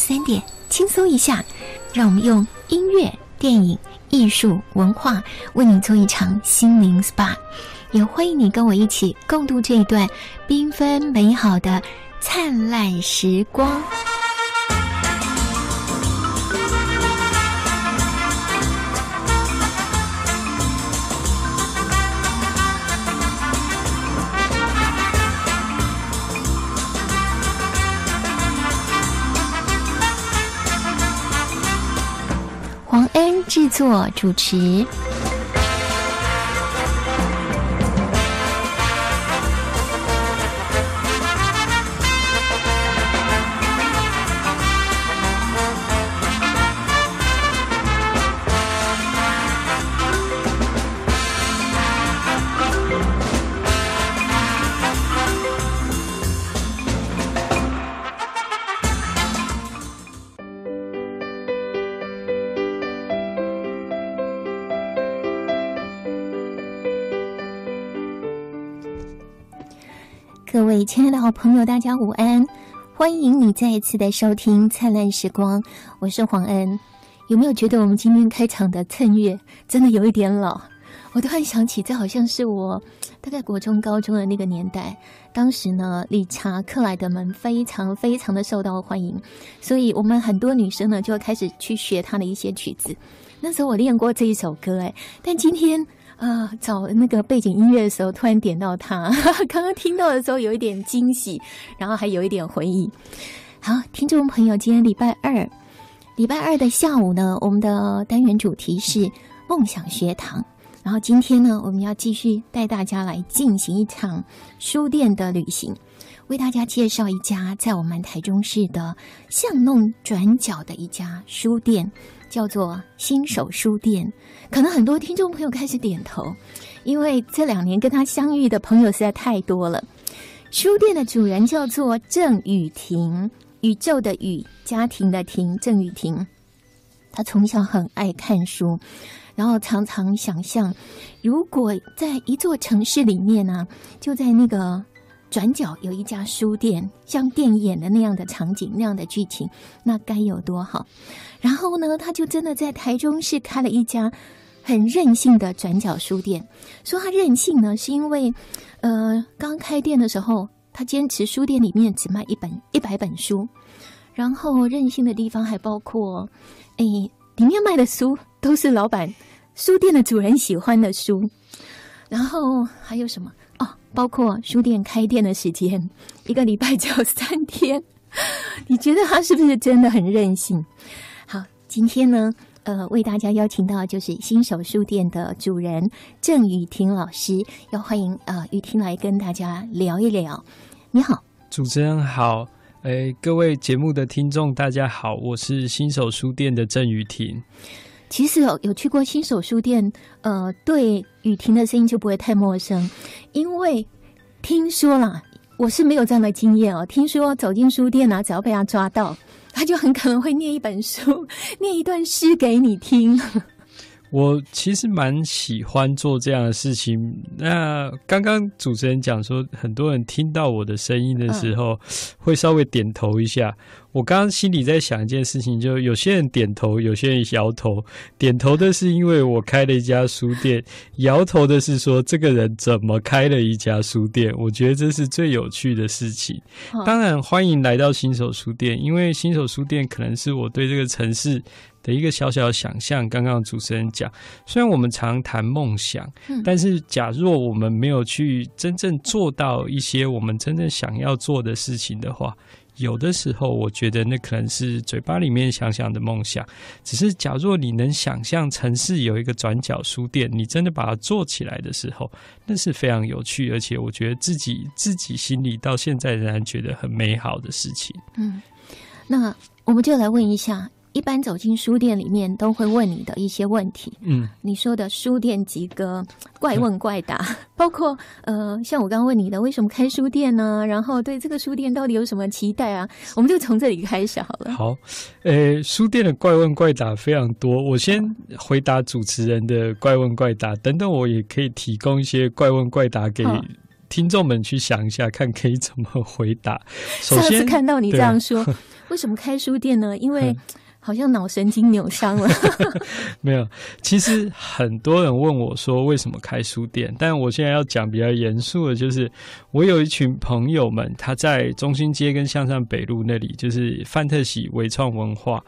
三点，轻松一下，让我们用音乐、电影、艺术、文化，为你做一场心灵 SPA，也欢迎你跟我一起共度这一段缤纷美好的灿烂时光。制作主持。朋友，大家午安，欢迎你再一次的收听《灿烂时光》，我是黄恩。有没有觉得我们今天开场的《蹭月》真的有一点老？我突然想起，这好像是我 大概国中、高中的那个年代。当时呢，理查克莱德们非常非常的受到欢迎，所以我们很多女生呢就开始去学他的一些曲子。那时候我练过这一首歌，哎，但今天。啊，找那个背景音乐的时候，突然点到它。刚刚听到的时候，有一点惊喜，然后还有一点回忆。好，听众朋友，今天礼拜二，礼拜二的下午呢，我们的单元主题是梦想学堂。然后今天呢，我们要继续带大家来进行一场书店的旅行，为大家介绍一家在我们台中市的巷弄转角的一家书店。叫做新手书店，可能很多听众朋友开始点头，因为这两年跟他相遇的朋友实在太多了。书店的主人叫做郑雨婷，宇宙的宇，家庭的庭，郑雨婷。他从小很爱看书，然后常常想象，如果在一座城市里面呢，就在那个。转角有一家书店，像电影演的那样的场景，那样的剧情，那该有多好！然后呢，他就真的在台中市开了一家很任性的转角书店。说他任性呢，是因为，呃，刚开店的时候，他坚持书店里面只卖一本一百本书。然后任性的地方还包括，哎，里面卖的书都是老板、书店的主人喜欢的书。然后还有什么？哦，包括书店开店的时间，一个礼拜只有三天，你觉得他是不是真的很任性？好，今天呢，呃，为大家邀请到就是新手书店的主人郑雨婷老师，要欢迎呃雨婷来跟大家聊一聊。你好，主持人好，诶，各位节目的听众大家好，我是新手书店的郑雨婷。其实有有去过新手书店，呃，对雨婷的声音就不会太陌生，因为听说啦，我是没有这样的经验哦。听说走进书店呢，只要被他抓到，他就很可能会念一本书，念一段诗给你听。我其实蛮喜欢做这样的事情。那刚刚主持人讲说，很多人听到我的声音的时候，会稍微点头一下。我刚刚心里在想一件事情，就有些人点头，有些人摇头。点头的是因为我开了一家书店，摇头的是说这个人怎么开了一家书店？我觉得这是最有趣的事情。当然，欢迎来到新手书店，因为新手书店可能是我对这个城市。的一个小小的想象。刚刚主持人讲，虽然我们常谈梦想，但是假若我们没有去真正做到一些我们真正想要做的事情的话，有的时候我觉得那可能是嘴巴里面想想的梦想。只是假若你能想象城市有一个转角书店，你真的把它做起来的时候，那是非常有趣，而且我觉得自己自己心里到现在仍然觉得很美好的事情。嗯，那我们就来问一下。一般走进书店里面，都会问你的一些问题。嗯，你说的书店几个怪问怪答，包括呃，像我刚问你的，为什么开书店呢？然后对这个书店到底有什么期待啊？我们就从这里开始好了。好，呃，书店的怪问怪答非常多。我先回答主持人的怪问怪答，等等，我也可以提供一些怪问怪答给听众们去想一下，看可以怎么回答。上次看到你这样说，为什么开书店呢？因为。好像脑神经扭伤了。没有，其实很多人问我说为什么开书店，但我现在要讲比较严肃的，就是我有一群朋友们，他在中心街跟向上北路那里，就是范特喜文创文化。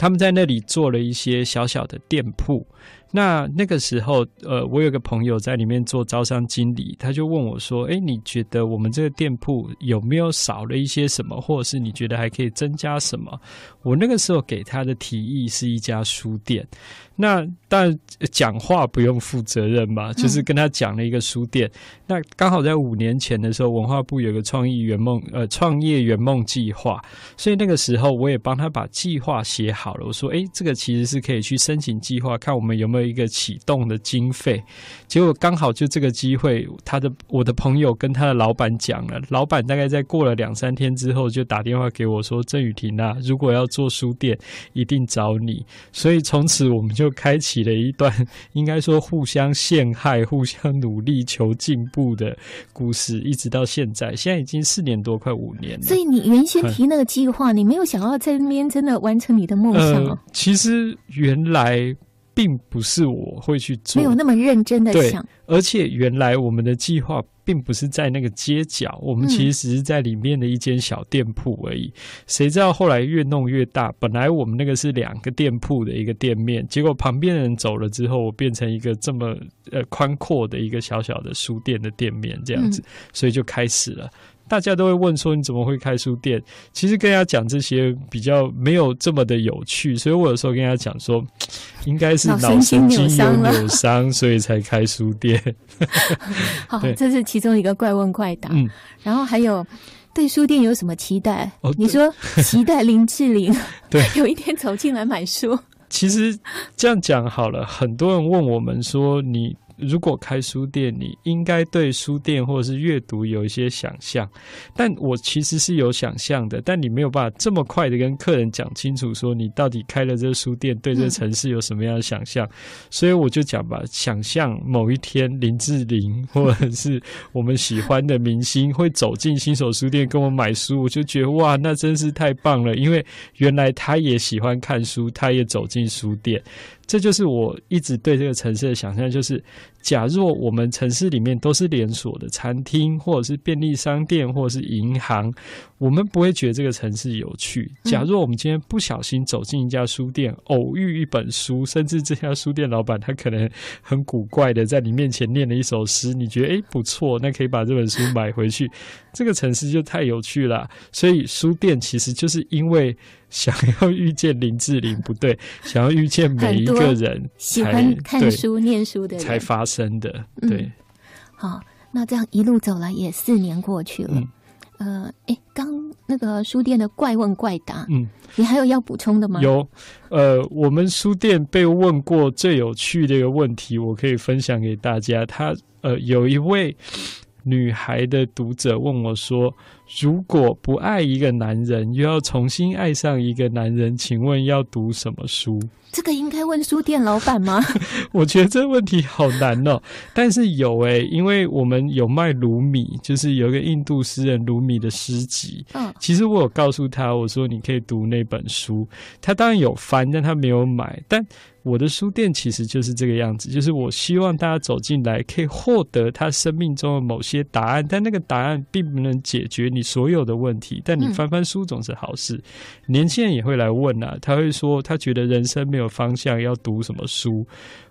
他们在那里做了一些小小的店铺。那那个时候，呃，我有个朋友在里面做招商经理，他就问我说：“哎，你觉得我们这个店铺有没有少了一些什么，或者是你觉得还可以增加什么？”我那个时候给他的提议是一家书店。那但讲话不用负责任吧，就是跟他讲了一个书店。那刚好在五年前的时候，文化部有个创意圆梦呃创业圆梦计划，所以那个时候我也帮他把计划写好了。我说，哎，这个其实是可以去申请计划，看我们有没有一个启动的经费。结果刚好就这个机会，他的我的朋友跟他的老板讲了，老板大概在过了两三天之后就打电话给我说：“郑雨婷啊，如果要做书店，一定找你。”所以从此我们就。开启了一段 应该说互相陷害、互相努力求进步的故事，一直到现在，现在已经四年多，快五年了。所以你原先提那个计划，你没有想要在那边真的完成你的梦想？呃，其实原来。并不是我会去做，没有那么认真的想。而且原来我们的计划并不是在那个街角，我们其实是在里面的一间小店铺而已。谁知道后来越弄越大，本来我们那个是两个店铺的一个店面，结果旁边的人走了之后，我变成一个这么呃宽阔的一个小小的书店的店面这样子，所以就开始了。大家都会问说你怎么会开书店？其实跟大家讲这些比较没有这么的有趣，所以我有时候跟大家讲说，应该是脑神经有扭伤，所以才开书店。好，这是其中一个怪问怪答。嗯。然后还有对书店有什么期待？哦，你说期待林志玲 对有一天走进来买书。其实这样讲好了，很多人问我们说你。如果开书店，你应该对书店或者是阅读有一些想象，但我其实是有想象的，但你没有办法这么快的跟客人讲清楚，说你到底开了这个书店对这个城市有什么样的想象。所以我就讲吧，想象某一天林志玲或者是我们喜欢的明星会走进新手书店跟我买书，我就觉得哇，那真是太棒了，因为原来他也喜欢看书，他也走进书店。这就是我一直对这个城市的想象，就是。假若我们城市里面都是连锁的餐厅，或者是便利商店，或者是银行，我们不会觉得这个城市有趣。假若我们今天不小心走进一家书店，偶遇一本书，甚至这家书店老板他可能很古怪的在你面前念了一首诗，你觉得哎不错，那可以把这本书买回去，这个城市就太有趣了。所以书店其实就是因为想要遇见林志玲不对，想要遇见每一个人喜欢看书念书的人才发。生的，对，好，那这样一路走来也四年过去了，呃，哎，刚那个书店的怪问怪答，嗯，你还有要补充的吗？有，呃，我们书店被问过最有趣的一个问题，我可以分享给大家。他，呃，有一位女孩的读者问我说。如果不爱一个男人，又要重新爱上一个男人，请问要读什么书？这个应该问书店老板吗？我觉得这问题好难哦。但是有哎，因为我们有卖卢米，就是有一个印度诗人卢米的诗集。嗯，其实我有告诉他，我说你可以读那本书。他当然有翻，但他没有买。但我的书店其实就是这个样子，就是我希望大家走进来，可以获得他生命中的某些答案，但那个答案并不能解决你。所有的问题，但你翻翻书总是好事。年轻人也会来问啊，他会说他觉得人生没有方向，要读什么书？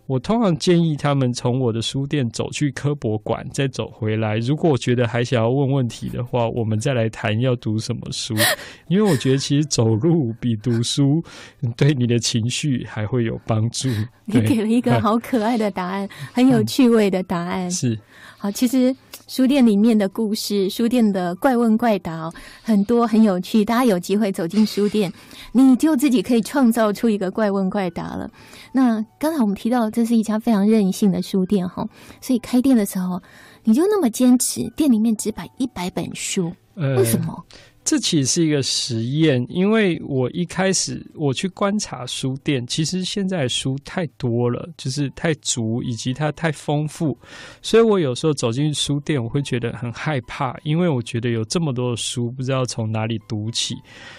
我通常建议他们从我的书店走去科博馆，再走回来。如果我觉得还想要问问题的话，我们再来谈要读什么书。因为我觉得其实走路比读书 对你的情绪还会有帮助。你给了一个好可爱的答案，很有趣味的答案。是好，其实。书店里面的故事，书店的怪问怪答，很多很有趣。大家有机会走进书店，你就自己可以创造出一个怪问怪答了。那刚才我们提到，这是一家非常任性的书店哈，所以开店的时候，你就那么坚持，店里面只摆一百本书，为什么？这其实是一个实验，因为我一开始我去观察书店，其实现在书太多了，就是太足，以及它太丰富，所以我有时候走进书店，我会觉得很害怕，因为我觉得有这么多的书，不知道从哪里读起。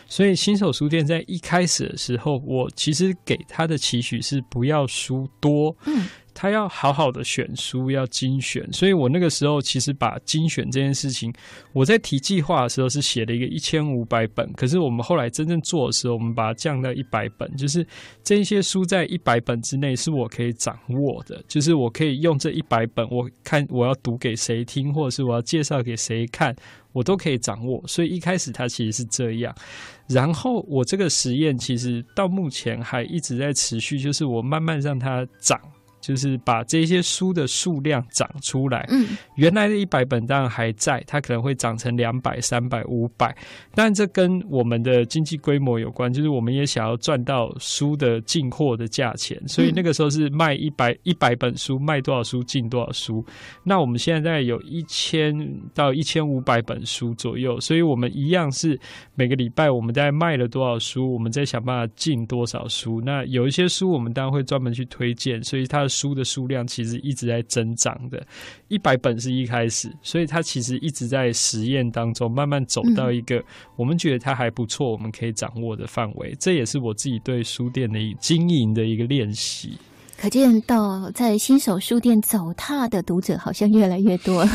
所以新手书店在一开始的时候，我其实给他的期许是不要书多。嗯。他要好好的选书，要精选，所以我那个时候其实把精选这件事情，我在提计划的时候是写了一个一千五百本，可是我们后来真正做的时候，我们把它降到一百本，就是这些书在一百本之内是我可以掌握的，就是我可以用这一百本，我看我要读给谁听，或者是我要介绍给谁看，我都可以掌握。所以一开始它其实是这样，然后我这个实验其实到目前还一直在持续，就是我慢慢让它涨。就是把这些书的数量涨出来，原来的一百本当然还在，它可能会长成两百、三百、五百，但这跟我们的经济规模有关。就是我们也想要赚到书的进货的价钱，所以那个时候是卖一百一百本书，卖多少书进多少书。那我们现在有一千到一千五百本书左右，所以我们一样是每个礼拜我们在卖了多少书，我们在想办法进多少书。那有一些书我们当然会专门去推荐，所以它。书的数量其实一直在增长的，一百本是一开始，所以它其实一直在实验当中，慢慢走到一个我们觉得它还不错，我们可以掌握的范围。这也是我自己对书店的经营的一个练习。可见到在新手书店走踏的读者好像越来越多了。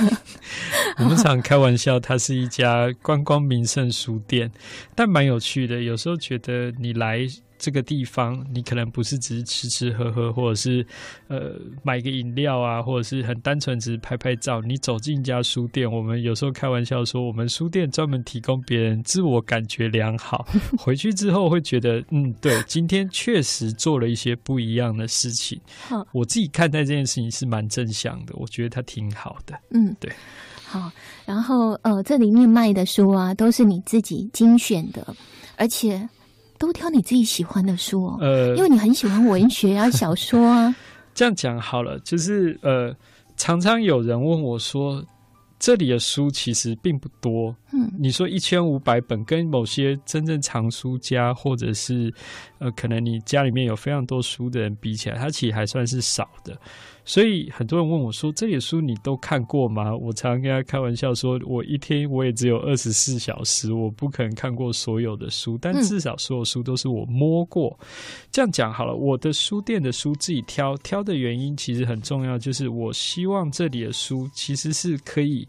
我们 常开玩笑，它是一家观光名胜书店，但蛮有趣的。有时候觉得你来。这个地方，你可能不是只是吃吃喝喝，或者是呃买个饮料啊，或者是很单纯只是拍拍照。你走进一家书店，我们有时候开玩笑说，我们书店专门提供别人自我感觉良好，回去之后会觉得，嗯，对，今天确实做了一些不一样的事情。好，我自己看待这件事情是蛮正向的，我觉得它挺好的。嗯，对。好，然后呃，这里面卖的书啊，都是你自己精选的，而且。都挑你自己喜欢的书，呃，因为你很喜欢文学啊，小说啊。这样讲好了，就是呃，常常有人问我说，这里的书其实并不多。你说一千五百本跟某些真正藏书家，或者是呃，可能你家里面有非常多书的人比起来，它其实还算是少的。所以很多人问我说：“这些书你都看过吗？”我常常跟他开玩笑说：“我一天我也只有二十四小时，我不可能看过所有的书，但至少所有书都是我摸过。”这样讲好了，我的书店的书自己挑挑的原因，其实很重要，就是我希望这里的书其实是可以。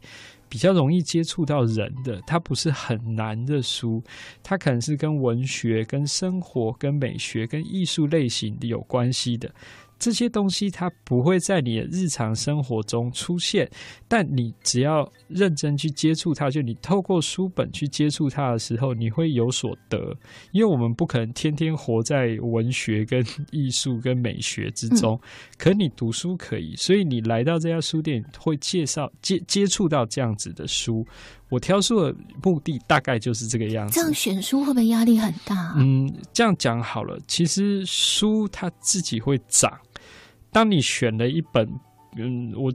比较容易接触到人的，它不是很难的书，它可能是跟文学、跟生活、跟美学、跟艺术类型的有关系的。这些东西它不会在你的日常生活中出现，但你只要认真去接触它，就你透过书本去接触它的时候，你会有所得。因为我们不可能天天活在文学跟艺术跟美学之中，可你读书可以，所以你来到这家书店会介绍接接触到这样子的书。我挑书的目的大概就是这个样子。这样选书会不会压力很大？嗯，这样讲好了，其实书它自己会长。当你选了一本，嗯，我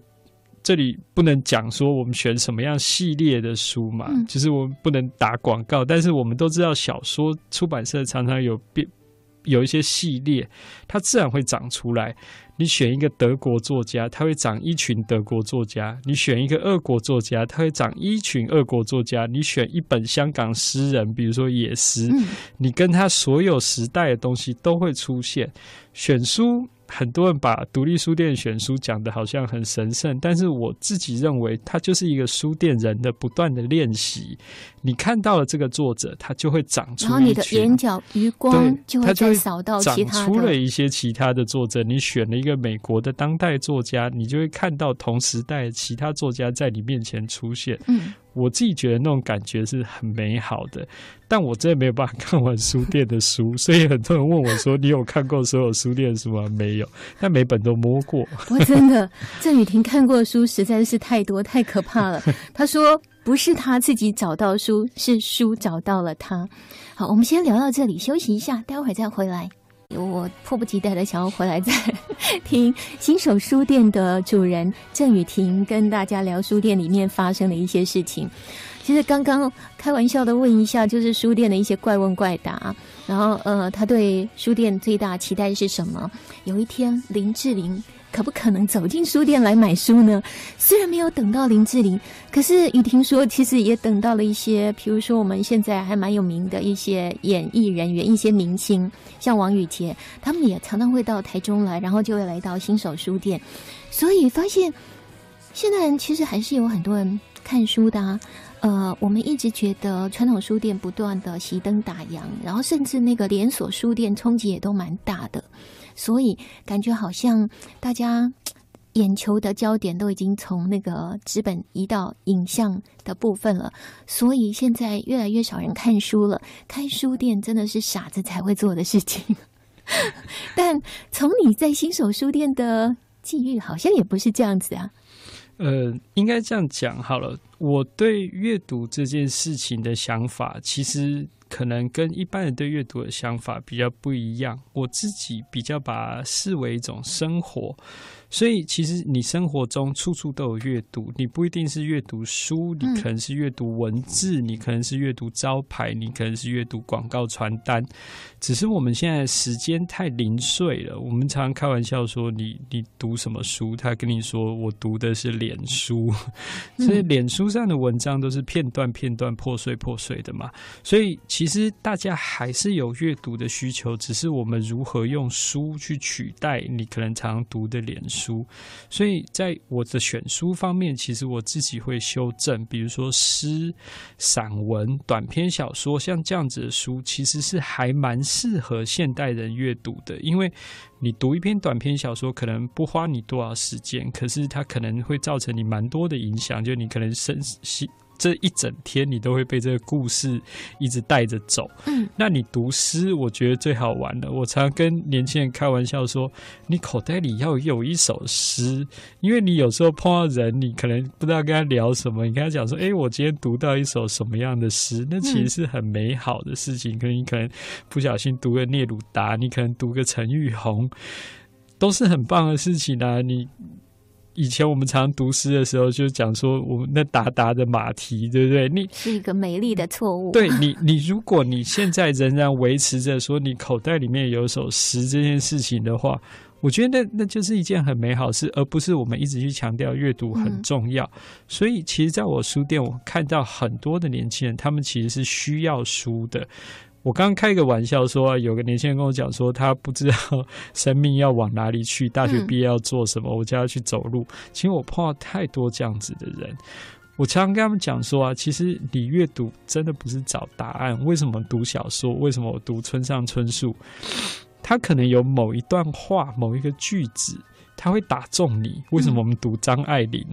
这里不能讲说我们选什么样系列的书嘛，其实我们不能打广告，但是我们都知道，小说出版社常常有变，有一些系列，它自然会长出来。你选一个德国作家，它会长一群德国作家；你选一个俄国作家，它会长一群俄国作家；你选一本香港诗人，比如说野诗，你跟他所有时代的东西都会出现。选书。很多人把独立书店选书讲的好像很神圣，但是我自己认为，它就是一个书店人的不断的练习。你看到了这个作者，他就会长出然后你的眼角余光就会再扫到其他。出了一些其他的作者，你选了一个美国的当代作家，你就会看到同时代其他作家在你面前出现。嗯。我自己觉得那种感觉是很美好的，但我真的没有办法看完书店的书，所以很多人问我说：“你有看过所有书店的书吗？”没有，但每本都摸过。我真的，郑雨婷看过的书实在是太多，太可怕了。他说：“不是他自己找到书，是书找到了他。”好，我们先聊到这里，休息一下，待会儿再回来。我迫不及待的想要回来再 听新手书店的主人郑雨婷跟大家聊书店里面发生的一些事情。其实刚刚开玩笑的问一下，就是书店的一些怪问怪答。然后，呃，他对书店最大期待是什么？有一天，林志玲。可不可能走进书店来买书呢？虽然没有等到林志玲，可是雨婷说，其实也等到了一些，比如说我们现在还蛮有名的一些演艺人员、一些明星，像王宇杰，他们也常常会到台中来，然后就会来到新手书店。所以发现，现在人其实还是有很多人看书的。啊。呃，我们一直觉得传统书店不断的熄灯打烊，然后甚至那个连锁书店冲击也都蛮大的。所以感觉好像大家 眼球的焦点都已经从那个纸本移到影像的部分了，所以现在越来越少人看书了。开书店真的是傻子才会做的事情。但从你在新手书店的际遇，好像也不是这样子啊。呃，应该这样讲好了。我对阅读这件事情的想法，其实。可能跟一般人对阅读的想法比较不一样，我自己比较把视为一种生活。所以，其实你生活中处处都有阅读，你不一定是阅读书，你可能是阅读文字，你可能是阅读招牌，你可能是阅读广告传单。只是我们现在时间太零碎了，我们常常开玩笑说：“你你读什么书？”他跟你说：“我读的是脸书。”所以脸书上的文章都是片段片段、破碎破碎的嘛。所以其实大家还是有阅读的需求，只是我们如何用书去取代你可能常读的脸书。书，所以在我的选书方面，其实我自己会修正，比如说诗、散文、短篇小说，像这样子的书，其实是还蛮适合现代人阅读的，因为。你读一篇短篇小说，可能不花你多少时间，可是它可能会造成你蛮多的影响。就你可能身心这一整天，你都会被这个故事一直带着走。嗯，那你读诗，我觉得最好玩了。我常跟年轻人开玩笑说，你口袋里要有一首诗，因为你有时候碰到人，你可能不知道跟他聊什么，你跟他讲说，哎，我今天读到一首什么样的诗，那其实是很美好的事情。可能你可能不小心读个聂鲁达，你可能读个陈玉红。都是很棒的事情啊！你以前我们常读诗的时候，就讲说我们那达达的马蹄，对不对？你是一个美丽的错误。对你，你如果你现在仍然维持着说你口袋里面有首诗这件事情的话，我觉得那那就是一件很美好事，而不是我们一直去强调阅读很重要。所以，其实在我书店，我看到很多的年轻人，他们其实是需要书的。我刚刚开一个玩笑说，有个年轻人跟我讲说，他不知道生命要往哪里去，大学毕业要做什么，我就要去走路。其实我碰到太多这样子的人，我常常跟他们讲说啊，其实你阅读真的不是找答案，为什么读小说？为什么我读村上春树？他可能有某一段话、某一个句子，他会打中你。为什么我们读张爱玲？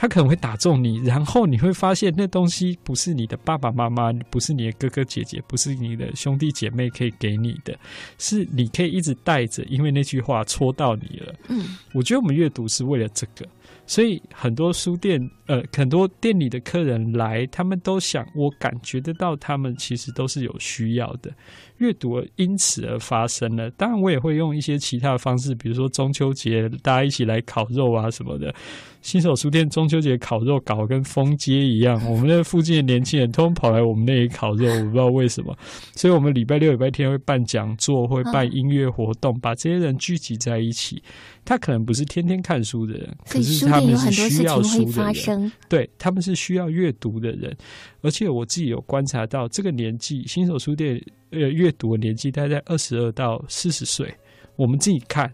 他可能会打中你，然后你会发现那东西不是你的爸爸妈妈，不是你的哥哥姐姐，不是你的兄弟姐妹可以给你的，是你可以一直带着，因为那句话戳到你了。嗯，我觉得我们阅读是为了这个，所以很多书店。呃，很多店里的客人来，他们都想，我感觉得到，他们其实都是有需要的。阅读因此而发生了。当然，我也会用一些其他的方式，比如说中秋节大家一起来烤肉啊什么的。新手书店中秋节烤肉搞跟疯街一样，我们那附近的年轻人通跑来我们那里烤肉，我不知道为什么。所以我们礼拜六、礼拜天会办讲座，会办音乐活动，把这些人聚集在一起。他可能不是天天看书的人，可是他们是需要书的人。对他们是需要阅读的人，而且我自己有观察到，这个年纪新手书店呃阅读的年纪大概在二十二到四十岁，我们自己看，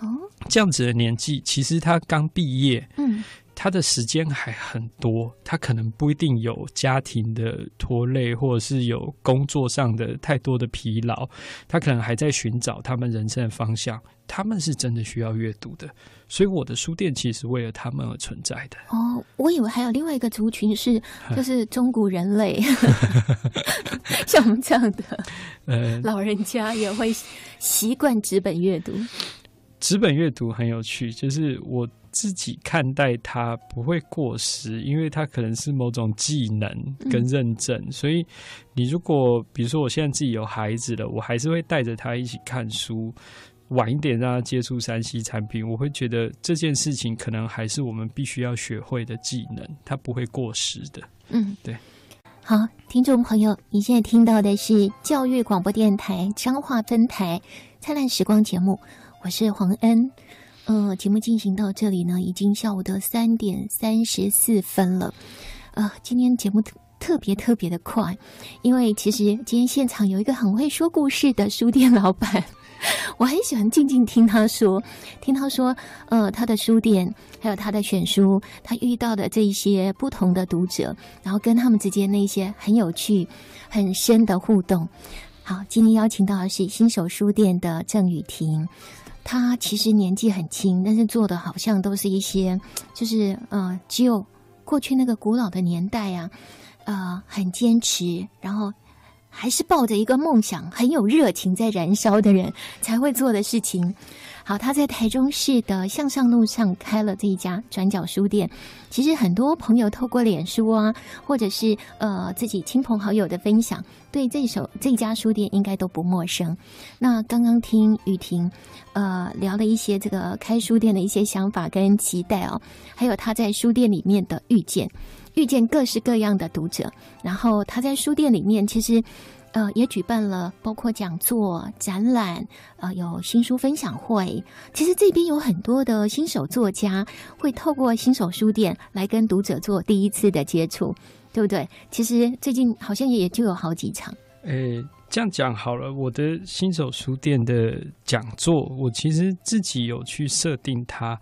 哦，这样子的年纪，其实他刚毕业。嗯。他的时间还很多，他可能不一定有家庭的拖累，或者是有工作上的太多的疲劳，他可能还在寻找他们人生的方向。他们是真的需要阅读的，所以我的书店其实为了他们而存在的。哦，我以为还有另外一个族群是，就是中古人类，像我们这样的，呃，老人家也会习惯纸本阅读。纸本阅读很有趣，就是我。自己看待它不会过时，因为它可能是某种技能跟认证。所以，你如果比如说我现在自己有孩子了，我还是会带着他一起看书，晚一点让他接触三 C 产品。我会觉得这件事情可能还是我们必须要学会的技能，它不会过时的。嗯，对。好，听众朋友，你现在听到的是教育广播电台彰化分台《灿烂时光》节目，我是黄恩。嗯，节目进行到这里呢，已经下午的三点三十四分了。呃，今天节目特别特别的快，因为其实今天现场有一个很会说故事的书店老板，我很喜欢静静听他说，听他说，呃，他的书店，还有他的选书，他遇到的这一些不同的读者，然后跟他们之间那些很有趣、很深的互动。好，今天邀请到的是新手书店的郑雨婷。他其实年纪很轻，但是做的好像都是一些，就是呃，只有过去那个古老的年代啊，呃，很坚持，然后还是抱着一个梦想，很有热情在燃烧的人才会做的事情。好，他在台中市的向上路上开了这一家转角书店。其实很多朋友透过脸书啊，或者是呃自己亲朋好友的分享，对这首这家书店应该都不陌生。那刚刚听雨婷呃聊了一些这个开书店的一些想法跟期待哦，还有他在书店里面的遇见，遇见各式各样的读者。然后他在书店里面其实。呃，也举办了包括讲座、展览，呃，有新书分享会。其实这边有很多的新手作家会透过新手书店来跟读者做第一次的接触，对不对？其实最近好像也也就有好几场。诶，这样讲好了，我的新手书店的讲座，我其实自己有去设定它，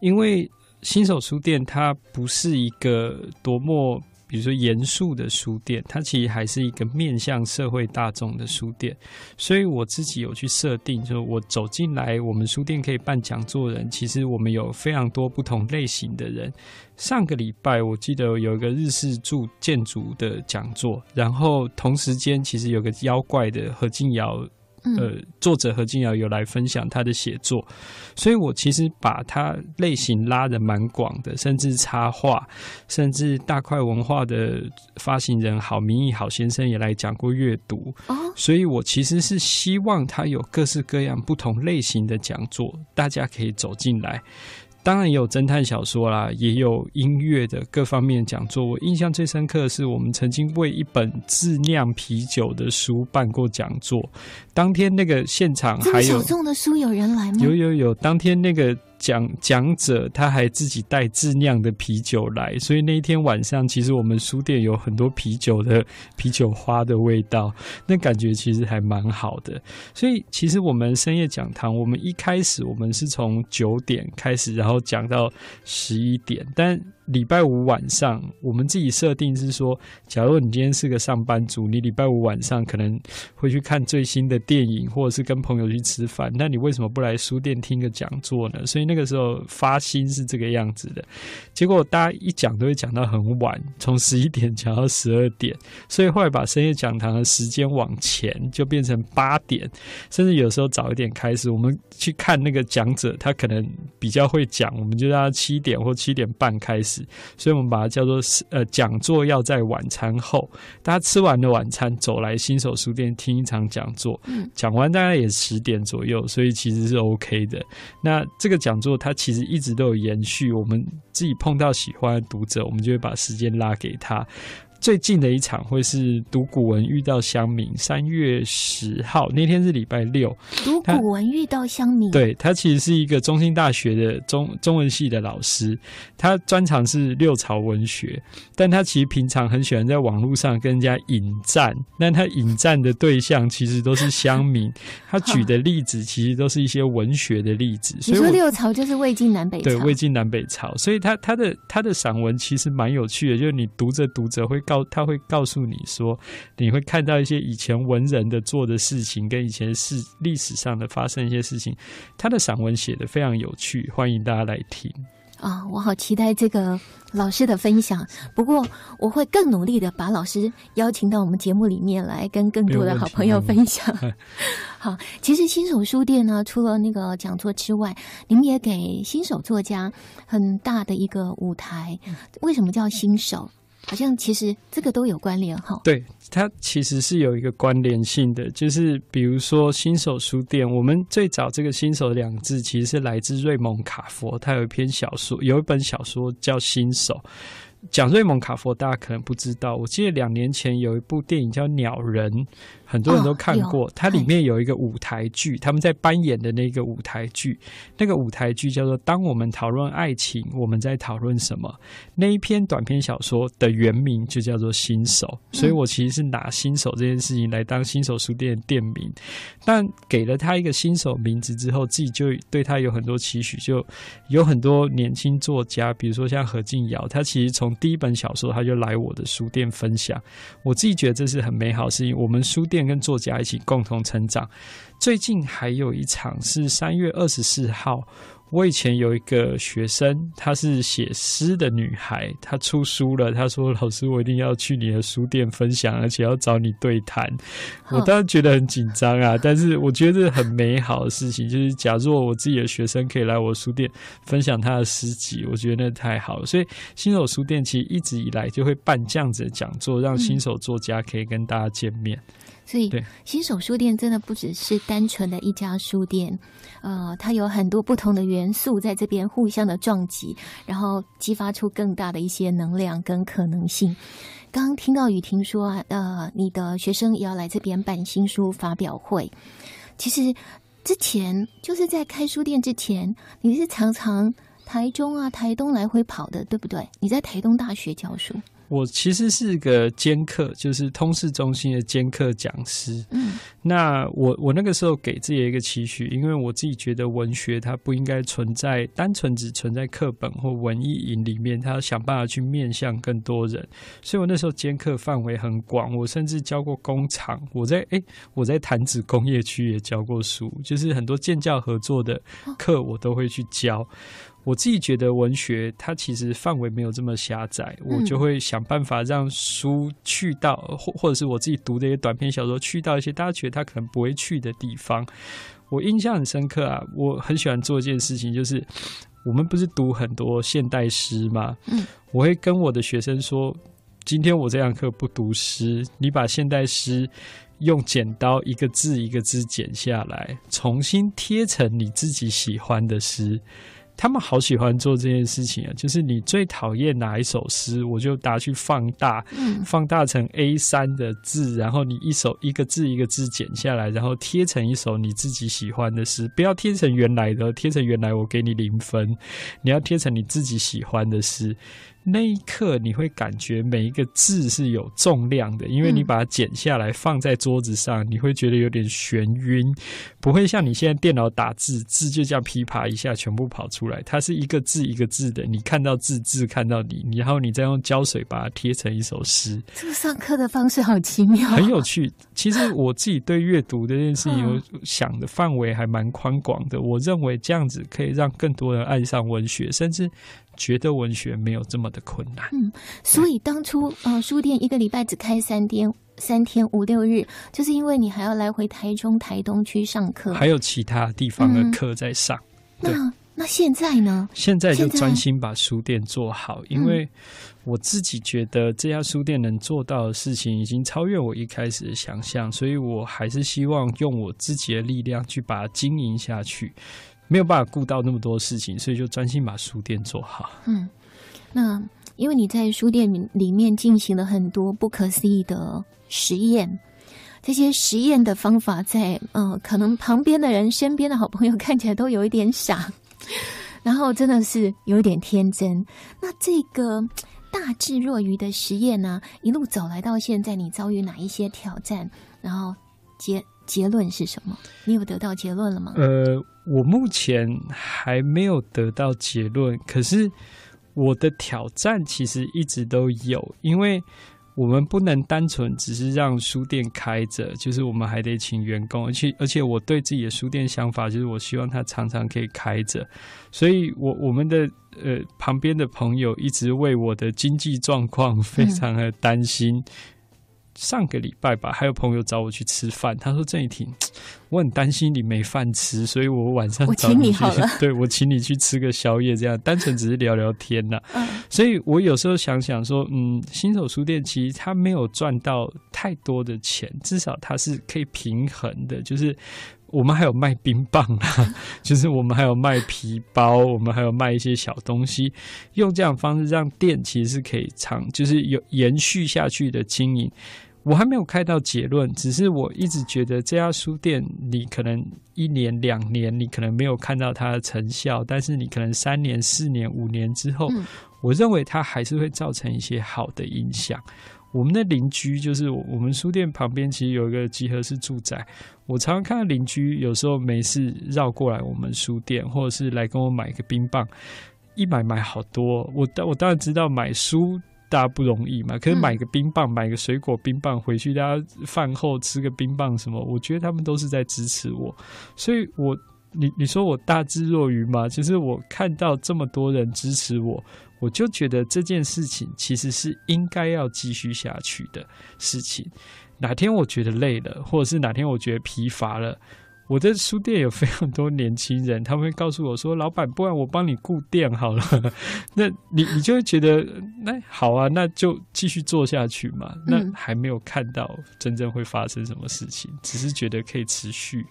因为新手书店它不是一个多么。比如说严肃的书店，它其实还是一个面向社会大众的书店，所以我自己有去设定，就我走进来，我们书店可以办讲座。人其实我们有非常多不同类型的人。上个礼拜我记得有一个日式住建筑的讲座，然后同时间其实有个妖怪的何静瑶。呃，作者何静瑶有来分享他的写作，所以我其实把他类型拉的蛮广的，甚至插画，甚至大块文化的发行人好民意好先生也来讲过阅读哦，所以我其实是希望他有各式各样不同类型的讲座，大家可以走进来。当然有侦探小说啦，也有音乐的各方面讲座。我印象最深刻的是，我们曾经为一本自酿啤酒的书办过讲座。当天那个现场还有小众的书有人来吗？有有有，当天那个。讲讲者他还自己带自酿的啤酒来，所以那一天晚上，其实我们书店有很多啤酒的啤酒花的味道，那感觉其实还蛮好的。所以其实我们深夜讲堂，我们一开始我们是从九点开始，然后讲到十一点，但。礼拜五晚上，我们自己设定是说，假如你今天是个上班族，你礼拜五晚上可能会去看最新的电影，或者是跟朋友去吃饭，那你为什么不来书店听个讲座呢？所以那个时候发心是这个样子的。结果大家一讲都会讲到很晚，从十一点讲到十二点，所以后来把深夜讲堂的时间往前，就变成八点，甚至有时候早一点开始。我们去看那个讲者，他可能比较会讲，我们就让他七点或七点半开始。所以我们把它叫做呃讲座，要在晚餐后，大家吃完了晚餐，走来新手书店听一场讲座。嗯，讲完大概也十点左右，所以其实是 OK 的。那这个讲座它其实一直都有延续，我们自己碰到喜欢的读者，我们就会把时间拉给他。最近的一场会是读古文遇到乡民，三月十号那天是礼拜六。读古文遇到乡民，对他其实是一个中兴大学的中中文系的老师，他专长是六朝文学，但他其实平常很喜欢在网络上跟人家引战，那他引战的对象其实都是乡民，他举的例子其实都是一些文学的例子。你说六朝就是魏晋南北朝，对魏晋南北朝，所以他他的他的散文其实蛮有趣的，就是你读着读着会。告他会告诉你说，你会看到一些以前文人的做的事情，跟以前是历史上的发生一些事情。他的散文写的非常有趣，欢迎大家来听啊！我好期待这个老师的分享。不过我会更努力的把老师邀请到我们节目里面来，跟更多的好朋友分享。好，其实新手书店呢，除了那个讲座之外，你们也给新手作家很大的一个舞台。为什么叫新手？好像其实这个都有关联哈，对，它其实是有一个关联性的，就是比如说新手书店，我们最早这个“新手”两字其实是来自瑞蒙·卡佛，他有一篇小说，有一本小说叫《新手》，讲瑞蒙·卡佛，大家可能不知道，我记得两年前有一部电影叫《鸟人》。很多人都看过，它里面有一个舞台剧，他们在扮演的那个舞台剧，那个舞台剧叫做《当我们讨论爱情，我们在讨论什么》。那一篇短篇小说的原名就叫做《新手》，所以我其实是拿“新手”这件事情来当新手书店店名。但给了他一个“新手”名字之后，自己就对他有很多期许，就有很多年轻作家，比如说像何静瑶，他其实从第一本小说他就来我的书店分享，我自己觉得这是很美好的事情。我们书店。跟作家一起共同成长。最近还有一场是三月二十四号。我以前有一个学生，她是写诗的女孩，她出书了。她说：“老师，我一定要去你的书店分享，而且要找你对谈。”我当然觉得很紧张啊，但是我觉得很美好的事情，就是假若我自己的学生可以来我书店分享他的诗集，我觉得那太好了。所以新手书店其实一直以来就会办这样子的讲座，让新手作家可以跟大家见面。所以，新手书店真的不只是单纯的一家书店，呃，它有很多不同的元素在这边互相的撞击，然后激发出更大的一些能量跟可能性。刚刚听到雨婷说，呃，你的学生也要来这边办新书发表会。其实之前就是在开书店之前，你是常常台中啊、台东来回跑的，对不对？你在台东大学教书。我其实是个兼课，就是通识中心的兼课讲师。嗯，那我我那个时候给自己一个期许，因为我自己觉得文学它不应该存在单纯只存在课本或文艺营里面，它想办法去面向更多人。所以我那时候兼课范围很广，我甚至教过工厂。我在哎，我在潭子工业区也教过书，就是很多建教合作的课我都会去教。我自己觉得文学它其实范围没有这么狭窄，我就会想办法让书去到，或或者是我自己读的一些短篇小说去到一些大家觉得他可能不会去的地方。我印象很深刻啊，我很喜欢做一件事情，就是我们不是读很多现代诗吗？嗯，我会跟我的学生说，今天我这堂课不读诗，你把现代诗用剪刀一个字一个字剪下来，重新贴成你自己喜欢的诗。他们好喜欢做这件事情啊！就是你最讨厌哪一首诗，我就拿去放大，放大成 A 三的字，然后你一首一个字一个字剪下来，然后贴成一首你自己喜欢的诗。不要贴成原来的，贴成原来我给你零分。你要贴成你自己喜欢的诗。那一刻，你会感觉每一个字是有重量的，因为你把它剪下来放在桌子上，你会觉得有点眩晕，不会像你现在电脑打字，字就这样噼啪一下全部跑出来，它是一个字一个字的，你看到字字看到你，然后你再用胶水把它贴成一首诗。这个上课的方式好奇妙，很有趣。其实我自己对阅读这件事情有想的范围还蛮宽广的，我认为这样子可以让更多人爱上文学，甚至。觉得文学没有这么的困难。嗯，所以当初啊，书店一个礼拜只开三天，三天五六日，就是因为你还要来回台中、台东去上课，还有其他地方的课在上。那那现在呢？现在就专心把书店做好，因为我自己觉得这家书店能做到的事情已经超越我一开始的想象，所以我还是希望用我自己的力量去把它经营下去。没有办法顾到那么多事情，所以就专心把书店做好。嗯，那因为你在书店里面进行了很多不可思议的实验，这些实验的方法在呃，可能旁边的人、身边的好朋友看起来都有一点傻，然后真的是有一点天真。那这个大智若愚的实验呢，一路走来到现在，你遭遇哪一些挑战？然后接。结论是什么？你有得到结论了吗？呃，我目前还没有得到结论。可是我的挑战其实一直都有，因为我们不能单纯只是让书店开着，就是我们还得请员工，而且而且我对自己的书店想法就是，我希望它常常可以开着。所以，我我们的呃旁边的朋友一直为我的经济状况 非常的担心。上个礼拜吧，还有朋友找我去吃饭。他说：“郑一婷，我很担心你没饭吃，所以我晚上我请你好了。对，我请你去吃个宵夜，这样单纯只是聊聊天呐。所以我有时候想想说，嗯，新手书店其实它没有赚到太多的钱，至少它是可以平衡的。就是我们还有卖冰棒啊，就是我们还有卖皮包，我们还有卖一些小东西，用这样方式让店其实是可以长，就是有延续下去的经营。”我还没有看到结论，只是我一直觉得这家书店，你可能一年、两年，你可能没有看到它的成效，但是你可能三年、四年、五年之后，我认为它还是会造成一些好的影响。我们的邻居就是我们书店旁边，其实有一个集合式住宅，我常常看到邻居有时候没事绕过来我们书店，或者是来跟我买一个冰棒，一买买好多。我我当然知道买书。大家不容易嘛，可是买个冰棒，买个水果冰棒回去，大家饭后吃个冰棒什么？我觉得他们都是在支持我，所以，我你你说我大智若愚嘛？就是我看到这么多人支持我，我就觉得这件事情其实是应该要继续下去的事情。哪天我觉得累了，或者是哪天我觉得疲乏了。我的书店有非常多年轻人，他们会告诉我说：“老板，不然我帮你固店好了。”那你你就会觉得那好啊，那就继续做下去嘛。那还没有看到真正会发生什么事情，只是觉得可以持续。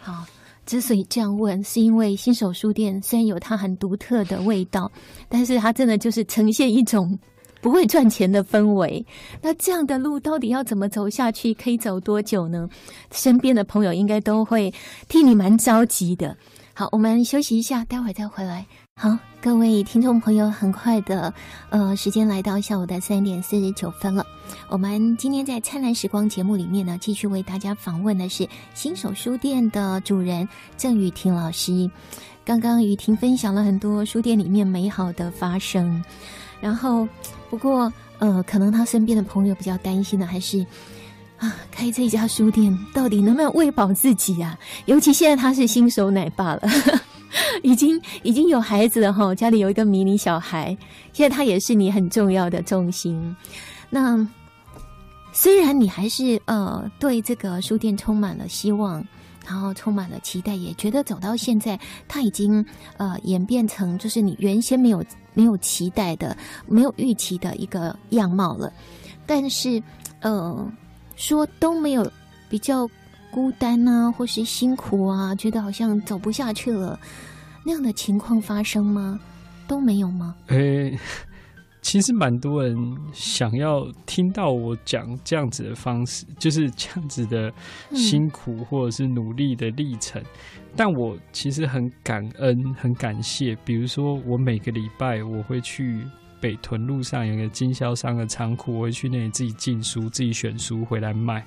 好，之所以这样问，是因为新手书店虽然有它很独特的味道，但是它真的就是呈现一种。不会赚钱的氛围，那这样的路到底要怎么走下去？可以走多久呢？身边的朋友应该都会替你蛮着急的。好，我们休息一下，待会儿再回来。好，各位听众朋友，很快的，呃，时间来到下午的三点四十九分了。我们今天在灿烂时光节目里面呢，继续为大家访问的是新手书店的主人郑雨婷老师。刚刚雨婷分享了很多书店里面美好的发生。然后，不过，呃，可能他身边的朋友比较担心的，还是啊，开这家书店到底能不能喂饱自己啊？尤其现在他是新手奶爸了，已经已经有孩子了哈，家里有一个迷你小孩，现在他也是你很重要的重心。那虽然你还是呃对这个书店充满了希望，然后充满了期待，也觉得走到现在，他已经呃演变成就是你原先没有。没有期待的、没有预期的一个样貌了，但是，嗯，说都没有比较孤单啊，或是辛苦啊，觉得好像走不下去了那样的情况发生吗？都没有吗？诶。其实蛮多人想要听到我讲这样子的方式，就是这样子的辛苦或者是努力的历程。但我其实很感恩、很感谢。比如说，我每个礼拜我会去北屯路上有个经销商的仓库，我会去那里自己进书、自己选书回来卖。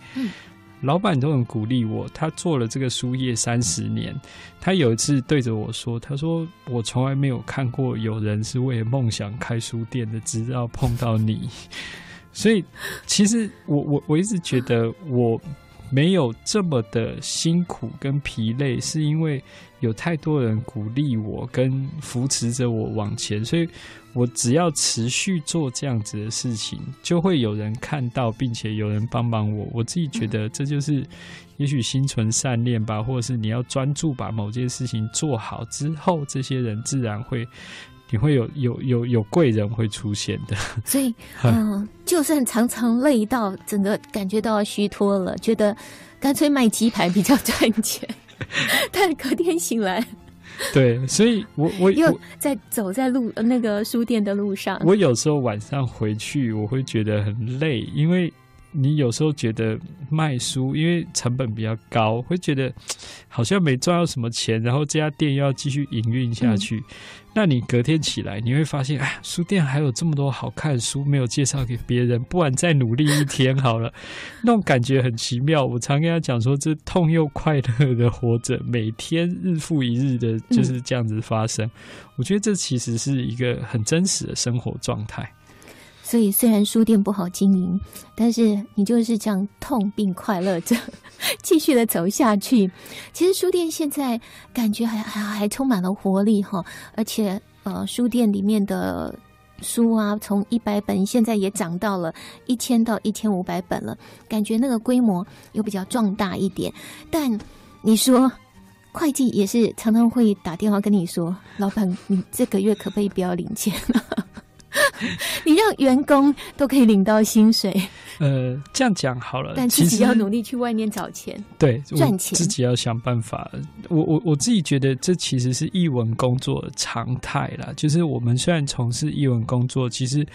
老板都很鼓励我。他做了这个书业三十年，他有一次对着我说：“他说我从来没有看过有人是为了梦想开书店的，直到碰到你。”所以，其实我我我一直觉得我没有这么的辛苦跟疲累，是因为。有太多人鼓励我，跟扶持着我往前，所以我只要持续做这样子的事情，就会有人看到，并且有人帮帮我。我自己觉得这就是，也许心存善念吧，或者是你要专注把某件事情做好之后，这些人自然会，你会有有有有贵人会出现的。所以，嗯，就算常常累到整个感觉到要虚脱了，觉得干脆卖鸡排比较赚钱。但 隔天醒来，对，所以，我我又在走在路那个书店的路上。我有时候晚上回去，我会觉得很累，因为。你有时候觉得卖书，因为成本比较高，会觉得好像没赚到什么钱，然后这家店要继续营运下去。那你隔天起来，你会发现，哎，书店还有这么多好看书没有介绍给别人，不然再努力一天好了。那种感觉很奇妙。我常跟他讲说，这痛又快乐的活着，每天日复一日的就是这样子发生。我觉得这其实是一个很真实的生活状态。所以虽然书店不好经营，但是你就是这样痛并快乐着，继续的走下去。其实书店现在感觉还还还充满了活力哈，而且呃书店里面的书啊，从一百本现在也涨到了一千到一千五百本了，感觉那个规模又比较壮大一点。但你说会计也是常常会打电话跟你说，老板你这个月可不可以不要领钱了？你让员工都可以领到薪水。呃，这样讲好了，但自己要努力去外面找钱，对，赚钱自己要想办法。我我我自己觉得，这其实是译文工作的常态啦。就是我们虽然从事译文工作，其实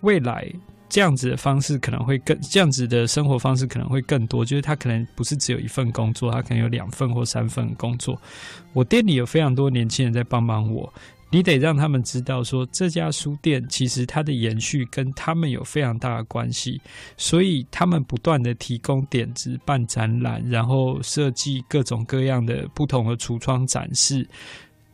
未来这样子的方式可能会更，这样子的生活方式可能会更多。就是他可能不是只有一份工作，他可能有两份或三份工作。我店里有非常多年轻人在帮忙我。你得让他们知道，说这家书店其实它的延续跟他们有非常大的关系，所以他们不断的提供点子办展览，然后设计各种各样的不同的橱窗展示。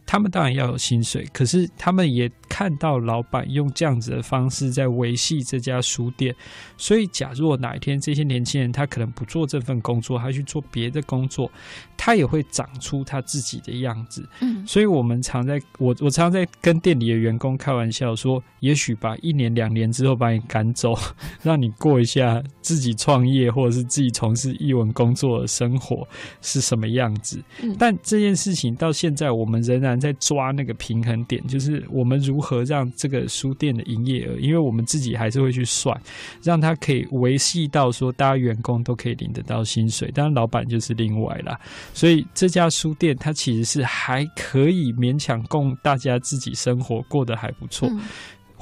他们当然要有薪水，可是他们也看到老板用这样子的方式在维系这家书店，所以假若哪一天这些年轻人他可能不做这份工作，他去做别的工作，他也会长出他自己的样子。嗯，所以我们常在我我常在跟店里的员工开玩笑说，也许把一年两年之后把你赶走，让你过一下自己创业或者是自己从事译文工作的生活是什么样子。嗯，但这件事情到现在我们仍然。在抓那个平衡点，就是我们如何让这个书店的营业额，因为我们自己还是会去算，让它可以维系到说，大家员工都可以领得到薪水，当然老板就是另外啦。所以这家书店它其实是还可以勉强供大家自己生活过得还不错。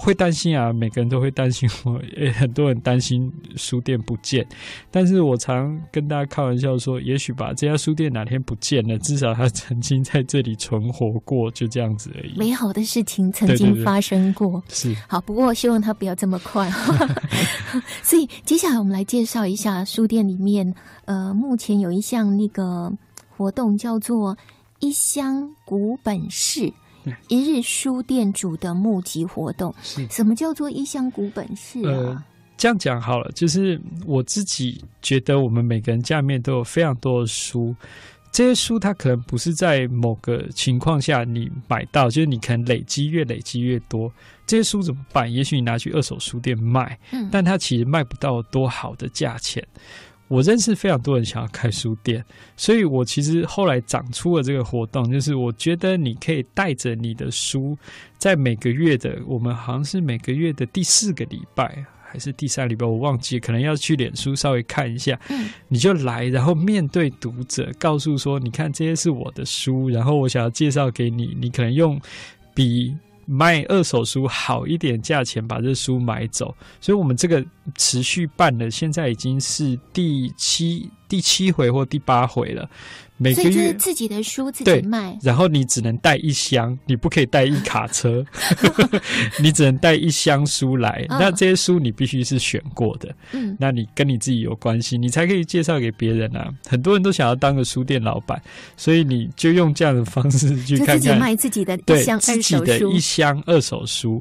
会担心啊，每个人都会担心。我，也很多人担心书店不见，但是我常跟大家开玩笑说，也许吧，这家书店哪天不见了，至少它曾经在这里存活过，就这样子而已。美好的事情曾经发生过，是好，不过希望它不要这么快。所以接下来我们来介绍一下书店里面，呃，目前有一项那个活动叫做“一箱古本市」。一日书店主的募集活动，什么叫做一箱古本是？呃，这样讲好了，就是我自己觉得，我们每个人家面都有非常多的书，这些书它可能不是在某个情况下你买到，就是你可能累积越累积越多，这些书怎么办？也许你拿去二手书店卖，但它其实卖不到多好的价钱。我认识非常多人想要开书店，所以我其实后来长出了这个活动，就是我觉得你可以带着你的书，在每个月的我们好像是每个月的第四个礼拜还是第三礼拜，我忘记，可能要去脸书稍微看一下，你就来，然后面对读者，告诉说，你看这些是我的书，然后我想要介绍给你，你可能用笔。卖二手书好一点价钱，把这书买走。所以，我们这个持续办的，现在已经是第七第七回或第八回了。所以就是自己的书自己卖，然后你只能带一箱，你不可以带一卡车，你只能带一箱书来。那这些书你必须是选过的，嗯，那你跟你自己有关系，你才可以介绍给别人啊。很多人都想要当个书店老板，所以你就用这样的方式去看自己卖自己的一箱二手书，一箱二手书。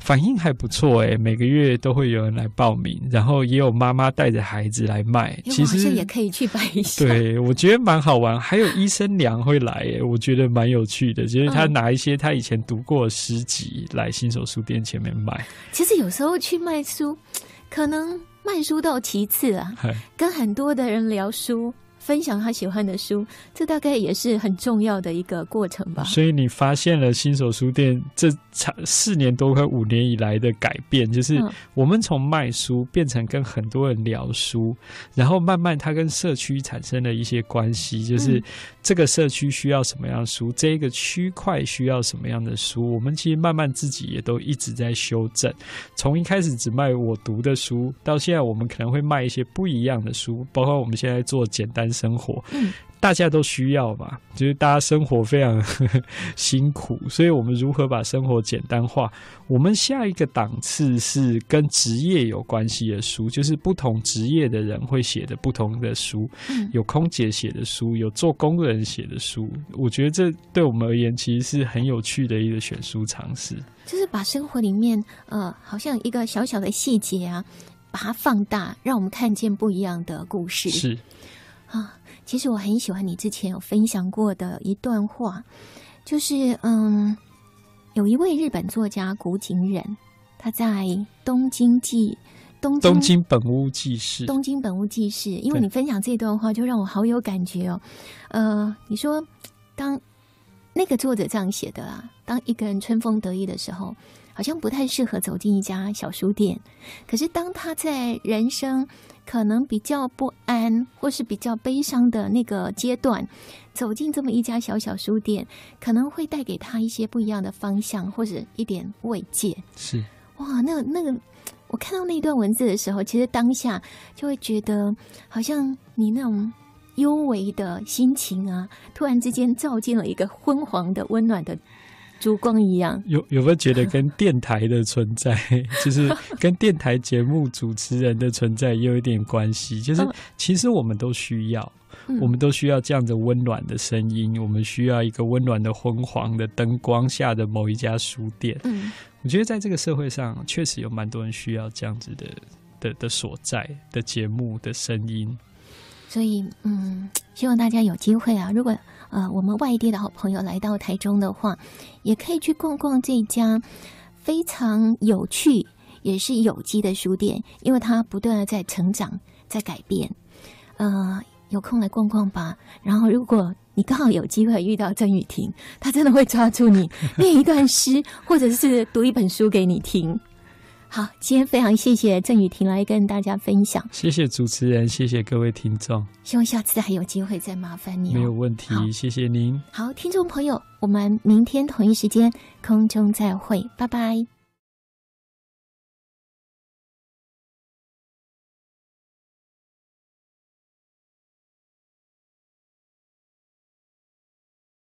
反应还不错哎，每个月都会有人来报名，然后也有妈妈带着孩子来卖。其实也可以去摆一下。对，我觉得蛮好玩。还有医生娘会来哎，我觉得蛮有趣的，就是他拿一些他以前读过的诗集来新手书店前面卖。其实有时候去卖书，可能卖书到其次啊，跟很多的人聊书。分享他喜欢的书，这大概也是很重要的一个过程吧。所以你发现了新手书店这长四年多快五年以来的改变，就是我们从卖书变成跟很多人聊书，然后慢慢他跟社区产生了一些关系，就是这个社区需要什么样的书，这一个区块需要什么样的书，我们其实慢慢自己也都一直在修正。从一开始只卖我读的书，到现在我们可能会卖一些不一样的书，包括我们现在做简单。生活，大家都需要嘛？就是大家生活非常 辛苦，所以我们如何把生活简单化？我们下一个档次是跟职业有关系的书，就是不同职业的人会写的不同的书。有空姐写的书，有做工人写的书。我觉得这对我们而言，其实是很有趣的一个选书尝试。就是把生活里面，呃，好像一个小小的细节啊，把它放大，让我们看见不一样的故事。是。啊，其实我很喜欢你之前有分享过的一段话，就是嗯，有一位日本作家古井忍，他在《东京记》《东京本屋记事》《东京本屋记事》，因为你分享这段话，就让我好有感觉哦。呃，你说当那个作者这样写的啊，当一个人春风得意的时候。好像不太适合走进一家小书店，可是当他在人生可能比较不安或是比较悲伤的那个阶段，走进这么一家小小书店，可能会带给他一些不一样的方向或者一点慰藉。是，哇，那那个，我看到那一段文字的时候，其实当下就会觉得，好像你那种幽微的心情啊，突然之间照进了一个昏黄的温暖的。烛光一样，有有没有觉得跟电台的存在，就是跟电台节目主持人的存在有一点关系？就是其实我们都需要，我们都需要这样子温暖的声音，我们需要一个温暖的昏黄的灯光下的某一家书店。嗯，我觉得在这个社会上，确实有蛮多人需要这样子的的的所在的节目的声音。所以，嗯，希望大家有机会啊，如果。呃，我们外地的好朋友来到台中的话，也可以去逛逛这家非常有趣、也是有机的书店，因为它不断的在成长、在改变。呃，有空来逛逛吧。然后，如果你刚好有机会遇到曾雨婷，她真的会抓住你念一段诗，或者是读一本书给你听。好，今天非常谢谢郑雨婷来跟大家分享。谢谢主持人，谢谢各位听众。希望下次还有机会再麻烦你。没有问题，谢谢您。好，听众朋友，我们明天同一时间空中再会，拜拜。